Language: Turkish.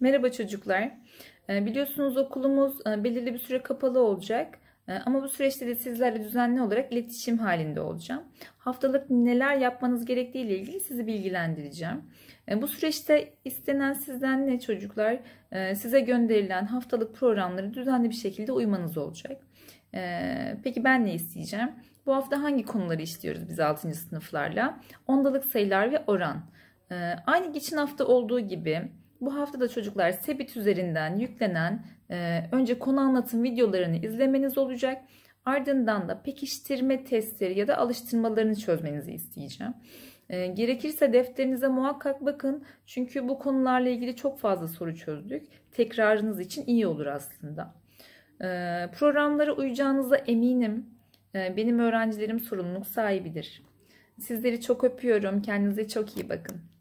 Merhaba çocuklar. Ee, biliyorsunuz okulumuz e, belirli bir süre kapalı olacak. Ee, ama bu süreçte de sizlerle düzenli olarak iletişim halinde olacağım. Haftalık neler yapmanız gerektiği ile ilgili sizi bilgilendireceğim. Ee, bu süreçte istenen sizden ne çocuklar? Size gönderilen haftalık programları düzenli bir şekilde uymanız olacak. Peki ben ne isteyeceğim? Bu hafta hangi konuları işliyoruz biz 6. sınıflarla? Ondalık sayılar ve oran. Aynı geçen hafta olduğu gibi bu hafta da çocuklar Sebit üzerinden yüklenen e, önce konu anlatım videolarını izlemeniz olacak. Ardından da pekiştirme testleri ya da alıştırmalarını çözmenizi isteyeceğim. E, gerekirse defterinize muhakkak bakın. Çünkü bu konularla ilgili çok fazla soru çözdük. Tekrarınız için iyi olur aslında. E, programlara uyacağınıza eminim. E, benim öğrencilerim sorumluluk sahibidir. Sizleri çok öpüyorum. Kendinize çok iyi bakın.